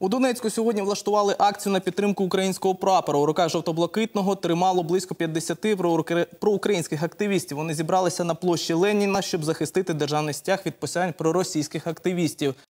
У Донецьку сьогодні влаштували акцію на підтримку українського прапора. У руках жовто-блакитного тримало близько 50 проукраїнських активістів. Вони зібралися на площі Леніна, щоб захистити державний стяг від посягань проросійських активістів.